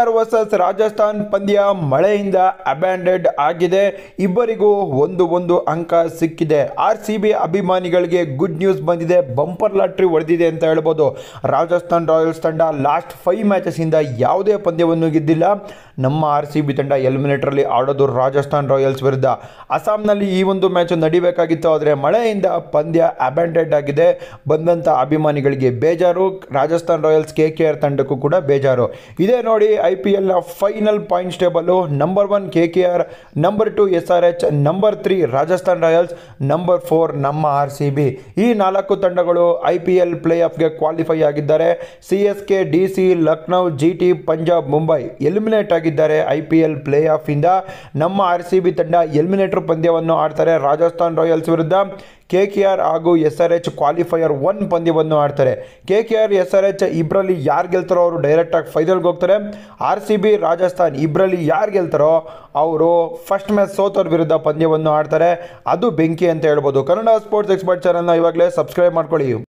R versus Rajasthan ಪಂದ್ಯ ಮಳೆಯಿಂದ ಅಬ್ಯಾಂಡೆಡ್ ಆಗಿದೆ ಇಬ್ಬರಿಗೂ ಒಂದು ಒಂದು ಅಂಕ ಸಿಕ್ಕಿದೆ ಆರ್ ಸಿ ಬಿ ಅಭಿಮಾನಿಗಳಿಗೆ ಗುಡ್ ನ್ಯೂಸ್ ಬಂದಿದೆ ಬಂಪರ್ ಲಾಟ್ರಿ ಹೊಡೆದಿದೆ ಅಂತ ಹೇಳ್ಬೋದು ರಾಜಸ್ಥಾನ್ ರಾಯಲ್ಸ್ ತಂಡ ಲಾಸ್ಟ್ ಫೈವ್ ಮ್ಯಾಚಸ್ಸಿಂದ ಯಾವುದೇ ಪಂದ್ಯವನ್ನು ಗೆದ್ದಿಲ್ಲ ನಮ್ಮ ಆರ್ ಸಿ ಬಿ ತಂಡ ಎಲಿಮಿನೇಟರಲ್ಲಿ ಆಡೋದು ರಾಜಸ್ಥಾನ್ ರಾಯಲ್ಸ್ ವಿರುದ್ಧ ಅಸ್ಸಾಂನಲ್ಲಿ ಈ ಒಂದು ಮ್ಯಾಚ್ ನಡಿಬೇಕಾಗಿತ್ತು ಆದರೆ ಮಳೆಯಿಂದ ಪಂದ್ಯ ಅಬ್ಯಾಂಡೆಡ್ ಆಗಿದೆ ಬಂದಂಥ ಅಭಿಮಾನಿಗಳಿಗೆ ಬೇಜಾರು Rajasthan Royals K K R ತಂಡಕ್ಕೂ ಕೂಡ ಬೇಜಾರು ಇದೇನು ನೋಡಿ ಐ ಪಿ ಎಲ್ನ final points table number one K K R number two S R H number three Rajasthan Royals number four ನಮ್ಮ ಆರ್ ಸಿ ಬಿ ಈ ನಾಲ್ಕು ತಂಡಗಳು ಐ ಪಿ ಎಲ್ ಪ್ಲೇ ಆಫ್ಗೆ ಕ್ವಾಲಿಫೈ ಆಗಿದ್ದಾರೆ C S K D C Lucknow G T Punjab Mumbai eliminate ಆಗಿದ್ದಾರೆ I P L play ಆಫಿಂದ ನಮ್ಮ R C B ತಂಡ ಎಲಿಮಿನೇಟರ್ ಪಂದ್ಯವನ್ನು ಆಡ್ತಾರೆ ರಾಜಸ್ಥಾನ್ ರಾಯಲ್ಸ್ ವಿರುದ್ಧ ಕೆ ಕೆ ಆರ್ ಹಾಗೂ S R H qualifier one ಪಂದ್ಯವನ್ನು ಆಡ್ತಾರೆ K K R S R H ಇಬ್ಬರಲ್ಲಿ ಯಾರು ಗೆಲ್ತಾರೋ ಅವರು ಡೈರೆಕ್ಟಾಗಿ ಫೈನಲ್ಗೆ ಹೋಗ್ತಾರೆ ಆರ್ ಸಿ ಬಿ ರಾಜಸ್ಥಾನ್ ಇಬ್ಬರಲ್ಲಿ ಯಾರು ಗೆಲ್ತಾರೋ ಅವರು ಫಸ್ಟ್ ಮ್ಯಾಚ್ ಸೋತೋರ ವಿರುದ್ಧ ಪಂದ್ಯವನ್ನು ಆಡ್ತಾರೆ ಅದು ಬೆಂಕಿ ಅಂತ ಹೇಳ್ಬೋದು ಕನ್ನಡ ಸ್ಪೋರ್ಟ್ಸ್ ಎಕ್ಸ್ಪರ್ಟ್ ಚಾನಲ್ನ ಇವಾಗಲೇ ಸಬ್ಸ್ಕ್ರೈಬ್ ಮಾಡ್ಕೊಳ್ಳಿ